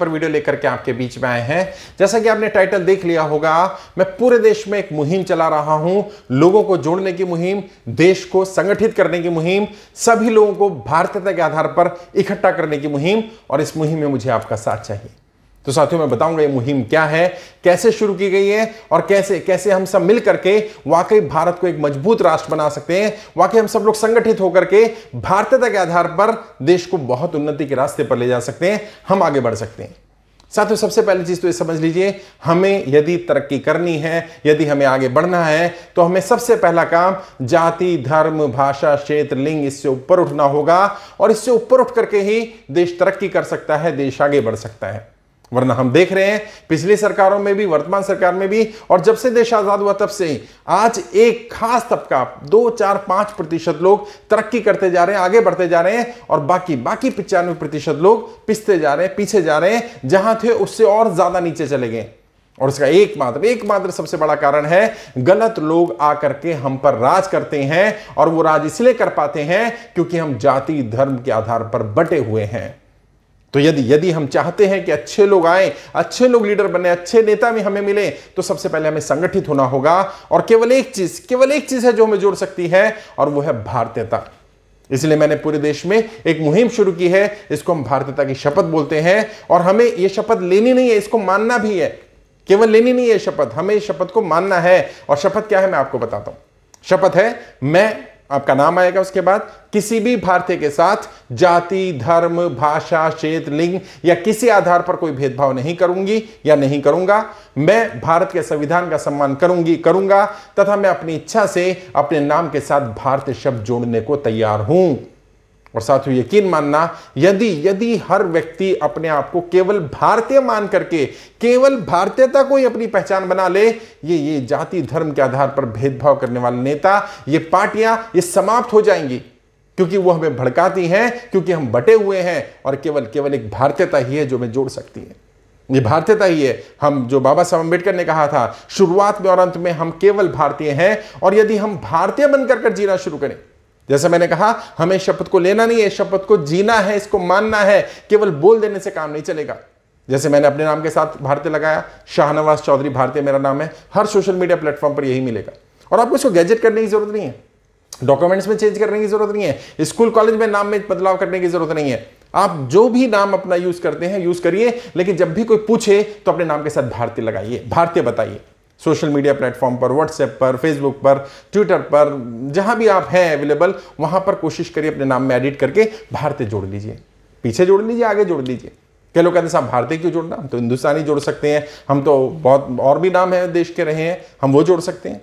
पर वीडियो लेकर के आपके बीच में आए हैं जैसा कि आपने टाइटल देख लिया होगा मैं पूरे देश में एक मुहिम चला रहा हूं लोगों को जोड़ने की मुहिम देश को संगठित करने की मुहिम सभी लोगों को भारतीयता के आधार पर इकट्ठा करने की मुहिम और इस मुहिम में मुझे आपका साथ चाहिए तो साथियों मैं बताऊंगा ये मुहिम क्या है कैसे शुरू की गई है और कैसे कैसे हम सब मिल करके वाकई भारत को एक मजबूत राष्ट्र बना सकते हैं वाकई हम सब लोग संगठित होकर के भारतीयता के आधार पर देश को बहुत उन्नति के रास्ते पर ले जा सकते हैं हम आगे बढ़ सकते हैं साथियों सबसे पहली चीज तो ये समझ लीजिए हमें यदि तरक्की करनी है यदि हमें आगे बढ़ना है तो हमें सबसे पहला काम जाति धर्म भाषा क्षेत्र लिंग इससे ऊपर उठना होगा और इससे ऊपर उठ करके ही देश तरक्की कर सकता है देश आगे बढ़ सकता है वरना हम देख रहे हैं पिछली सरकारों में भी वर्तमान सरकार में भी और जब से देश आजाद हुआ तब से ही आज एक खास तबका दो चार पांच प्रतिशत लोग तरक्की करते जा रहे हैं आगे बढ़ते जा रहे हैं और बाकी बाकी पिचानवे प्रतिशत लोग पिसते जा रहे हैं पीछे जा रहे हैं जहां थे उससे और ज्यादा नीचे चले गए और इसका एकमात्र एकमात्र सबसे बड़ा कारण है गलत लोग आकर के हम पर राज करते हैं और वो राज इसलिए कर पाते हैं क्योंकि हम जाति धर्म के आधार पर बटे हुए हैं तो यदि यदि हम चाहते हैं कि अच्छे लोग आए अच्छे लोग लीडर बने अच्छे नेता भी हमें मिले तो सबसे पहले हमें संगठित होना होगा और केवल एक चीज केवल एक चीज है जो हमें जोड़ सकती है और वो है भारतीयता इसलिए मैंने पूरे देश में एक मुहिम शुरू की है इसको हम भारतीयता की शपथ बोलते हैं और हमें यह शपथ लेनी नहीं है इसको मानना भी है केवल लेनी नहीं है शपथ हमें इस शपथ को मानना है और शपथ क्या है मैं आपको बताता हूं शपथ है मैं आपका नाम आएगा उसके बाद किसी भी भारतीय के साथ जाति धर्म भाषा क्षेत्र लिंग या किसी आधार पर कोई भेदभाव नहीं करूंगी या नहीं करूंगा मैं भारत के संविधान का सम्मान करूंगी करूंगा तथा मैं अपनी इच्छा से अपने नाम के साथ भारतीय शब्द जोड़ने को तैयार हूं और साथियों यकीन मानना यदि यदि हर व्यक्ति अपने आप को केवल भारतीय मान करके केवल भारतीयता को ही अपनी पहचान बना ले ये ये जाति धर्म के आधार पर भेदभाव करने वाले नेता ये पार्टियां ये समाप्त हो जाएंगी क्योंकि वो हमें भड़काती हैं क्योंकि हम बटे हुए हैं और केवल केवल एक भारतीयता ही है जो हमें जोड़ सकती है ये भारतीयता ही है हम जो बाबा साहब अम्बेडकर ने कहा था शुरुआत में और अंत में हम केवल भारतीय हैं और यदि हम भारतीय बनकर कर जीना शुरू करें जैसे मैंने कहा हमें शपथ को लेना नहीं है शपथ को जीना है इसको मानना है केवल बोल देने से काम नहीं चलेगा जैसे मैंने अपने नाम के साथ भारतीय लगाया शाहनवाज चौधरी भारतीय मेरा नाम है हर सोशल मीडिया प्लेटफॉर्म पर यही मिलेगा और आपको इसको गैजेट करने की जरूरत नहीं है डॉक्यूमेंट्स में चेंज करने की जरूरत नहीं है स्कूल कॉलेज में नाम में बदलाव करने की जरूरत नहीं है आप जो भी नाम अपना यूज करते हैं यूज करिए लेकिन जब भी कोई पूछे तो अपने नाम के साथ भारतीय लगाइए भारतीय बताइए सोशल मीडिया प्लेटफॉर्म पर व्हाट्सएप पर फेसबुक पर ट्विटर पर जहाँ भी आप हैं अवेलेबल वहाँ पर कोशिश करिए अपने नाम में एडिट करके भारतीय जोड़ लीजिए पीछे जोड़ लीजिए आगे जोड़ लीजिए कह लोग कहते हैं साहब भारतीय क्यों जोड़ना हम तो हिंदुस्तानी जोड़ सकते हैं हम तो बहुत और भी नाम है देश के रहे हैं हम वो जोड़ सकते हैं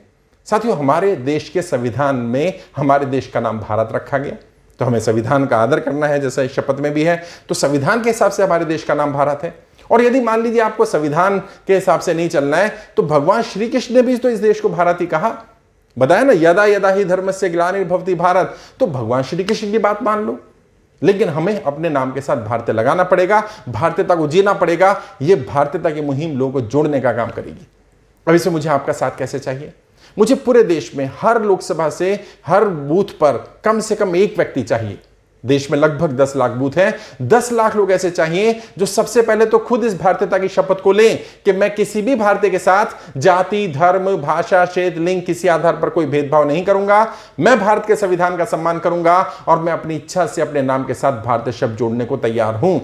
साथियों हमारे देश के संविधान में हमारे देश का नाम भारत रखा गया तो हमें संविधान का आदर करना है जैसा इस शपथ में भी है तो संविधान के हिसाब से हमारे देश का नाम भारत है और यदि मान लीजिए आपको संविधान के हिसाब से नहीं चलना है तो भगवान श्री कृष्ण ने भी तो इस देश को भारत ही कहा बताया ना यदा यदा ही धर्म से ग्लानिर्भवती भारत तो भगवान श्री कृष्ण की बात मान लो लेकिन हमें अपने नाम के साथ भारतीय लगाना पड़ेगा भारतीयता को जीना पड़ेगा यह भारतीयता की मुहिम लोगों को जोड़ने का काम करेगी अब इसमें मुझे आपका साथ कैसे चाहिए मुझे पूरे देश में हर लोकसभा से हर बूथ पर कम से कम एक व्यक्ति चाहिए देश में लगभग 10 लाख बूथ हैं 10 लाख लोग ऐसे चाहिए जो सबसे पहले तो खुद इस भारतीयता की शपथ को लें कि मैं किसी भी भारतीय के साथ जाति धर्म भाषा क्षेत्र लिंग किसी आधार पर कोई भेदभाव नहीं करूंगा मैं भारत के संविधान का सम्मान करूंगा और मैं अपनी इच्छा से अपने नाम के साथ भारतीय शब्द जोड़ने को तैयार हूं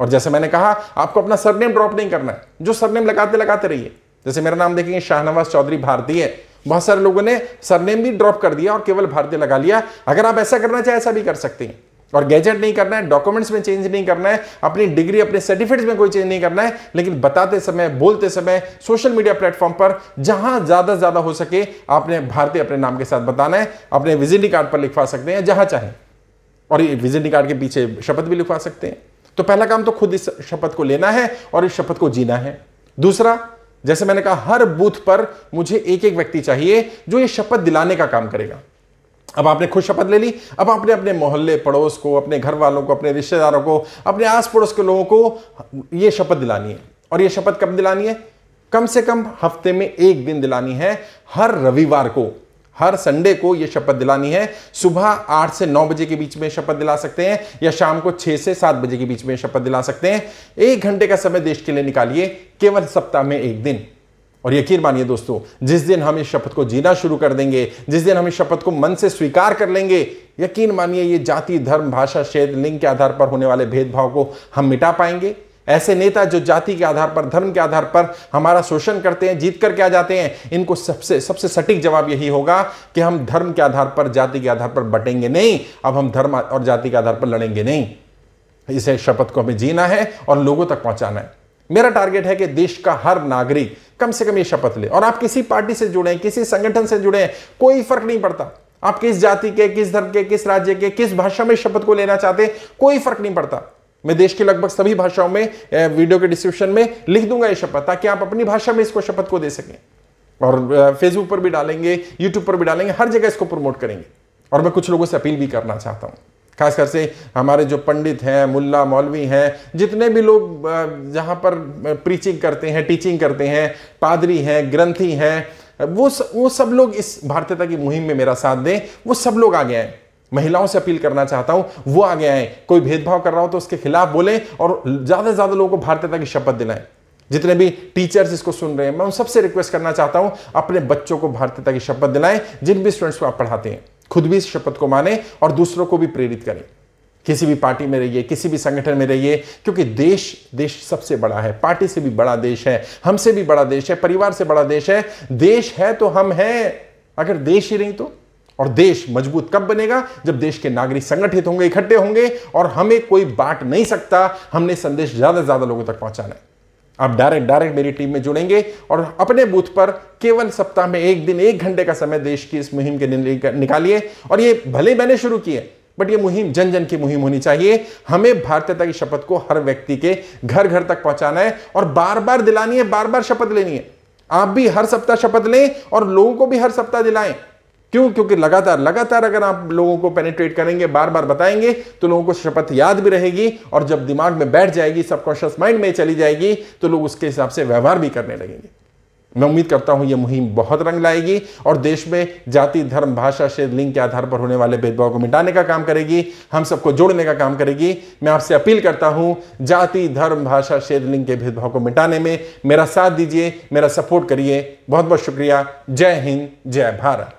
और जैसे मैंने कहा आपको अपना सरनेम ड्रॉप नहीं करना है जो सरनेम लगाते लगाते रहिए जैसे मेरा नाम देखेंगे शाहनवाज चौधरी भारतीय बहुत सारे लोगों ने सरनेम भी ड्रॉप कर दिया और केवल भारतीय लगा लिया अगर आप ऐसा करना चाहे ऐसा भी कर सकते हैं और गैजेट नहीं करना है डॉक्यूमेंट्स में चेंज नहीं करना है अपनी डिग्री अपने सर्टिफिकेट्स में कोई चेंज नहीं करना है लेकिन बताते समय बोलते समय सोशल मीडिया प्लेटफॉर्म पर जहां ज्यादा से ज्यादा हो सके आपने भारतीय अपने नाम के साथ बताना है अपने विजिटिंग कार्ड पर लिखवा सकते हैं जहां चाहें और विजिटिंग कार्ड के पीछे शपथ भी लिखवा सकते हैं तो पहला काम तो खुद इस शपथ को लेना है और इस शपथ को जीना है दूसरा जैसे मैंने कहा हर बूथ पर मुझे एक एक व्यक्ति चाहिए जो ये शपथ दिलाने का काम करेगा अब आपने खुश शपथ ले ली अब आपने अपने मोहल्ले पड़ोस को अपने घर वालों को अपने रिश्तेदारों को अपने आस पड़ोस के लोगों को ये शपथ दिलानी है और ये शपथ कब दिलानी है कम से कम हफ्ते में एक दिन दिलानी है हर रविवार को हर संडे को यह शपथ दिलानी है सुबह आठ से नौ बजे के बीच में शपथ दिला सकते हैं या शाम को छह से सात बजे के बीच में शपथ दिला सकते हैं एक घंटे का समय देश के लिए निकालिए केवल सप्ताह में एक दिन और यकीन मानिए दोस्तों जिस दिन हम इस शपथ को जीना शुरू कर देंगे जिस दिन हम इस शपथ को मन से स्वीकार कर लेंगे यकीन मानिए ये जाति धर्म भाषा क्षेत्र लिंग के आधार पर होने वाले भेदभाव को हम मिटा पाएंगे ऐसे नेता जो जाति के आधार पर धर्म के आधार पर हमारा शोषण करते हैं जीत करके आ जाते हैं इनको सबसे सबसे सटीक जवाब यही होगा कि हम धर्म के आधार पर जाति के आधार पर बटेंगे नहीं अब हम धर्म और जाति के आधार पर लड़ेंगे नहीं इसे शपथ को हमें जीना है और लोगों तक पहुंचाना है मेरा टारगेट है कि देश का हर नागरिक कम से कम ये शपथ ले और आप किसी पार्टी से जुड़े हैं किसी संगठन से जुड़े हैं कोई फर्क नहीं पड़ता आप किस जाति के किस धर्म के किस राज्य के किस भाषा में शपथ को लेना चाहते हैं कोई फर्क नहीं पड़ता मैं देश की लगभग सभी भाषाओं में वीडियो के डिस्क्रिप्शन में लिख दूंगा ये शपथ ताकि आप अपनी भाषा में इसको शपथ को दे सकें और फेसबुक पर भी डालेंगे यूट्यूब पर भी डालेंगे हर जगह इसको प्रमोट करेंगे और मैं कुछ लोगों से अपील भी करना चाहता हूं खासकर से हमारे जो पंडित हैं मुल्ला मौलवी हैं जितने भी लोग जहाँ पर प्रीचिंग करते हैं टीचिंग करते हैं पादरी हैं ग्रंथी हैं वो स, वो सब लोग इस भारतीयता की मुहिम में मेरा साथ दें वो सब लोग आगे आए महिलाओं से अपील करना चाहता हूं वो आगे आए कोई भेदभाव कर रहा हो तो उसके खिलाफ बोले और ज़्यादा से ज़्यादा लोगों को भारतीयता की शपथ दिलाएं जितने भी टीचर्स इसको सुन रहे हैं मैं उन सबसे रिक्वेस्ट करना चाहता हूं अपने बच्चों को भारतीयता की शपथ दिलाएं जिन भी स्टूडेंट्स को आप पढ़ाते हैं खुद भी इस शपथ को माने और दूसरों को भी प्रेरित करें किसी भी पार्टी में रहिए किसी भी संगठन में रहिए क्योंकि देश देश सबसे बड़ा है पार्टी से भी बड़ा देश है हमसे भी बड़ा देश है परिवार से बड़ा देश है देश है तो हम हैं अगर देश ही नहीं तो और देश मजबूत कब बनेगा जब देश के नागरिक संगठित होंगे इकट्ठे होंगे और हमें कोई बांट नहीं सकता हमने संदेश ज्यादा से ज्यादा लोगों तक पहुंचाना है आप डायरेक्ट डायरेक्ट मेरी टीम में जुड़ेंगे और अपने बूथ पर केवल सप्ताह में एक दिन एक घंटे का समय देश की इस मुहिम के निकालिए और ये भले मैंने शुरू की है बट ये मुहिम जन जन की मुहिम होनी चाहिए हमें भारतीयता की शपथ को हर व्यक्ति के घर घर तक पहुंचाना है और बार बार दिलानी है बार बार शपथ लेनी है आप भी हर सप्ताह शपथ लें और लोगों को भी हर सप्ताह दिलाएं क्यों क्योंकि लगातार लगातार अगर आप लोगों को पेनिट्रेट करेंगे बार बार बताएंगे तो लोगों को शपथ याद भी रहेगी और जब दिमाग में बैठ जाएगी सबकॉन्शियस माइंड में चली जाएगी तो लोग उसके हिसाब से व्यवहार भी करने लगेंगे मैं उम्मीद करता हूं यह मुहिम बहुत रंग लाएगी और देश में जाति धर्म भाषा से लिंग के आधार पर होने वाले भेदभाव को मिटाने का काम करेगी हम सबको जोड़ने का काम करेगी मैं आपसे अपील करता हूं जाति धर्म भाषा शेद लिंग के भेदभाव को मिटाने में मेरा साथ दीजिए मेरा सपोर्ट करिए बहुत बहुत शुक्रिया जय हिंद जय भारत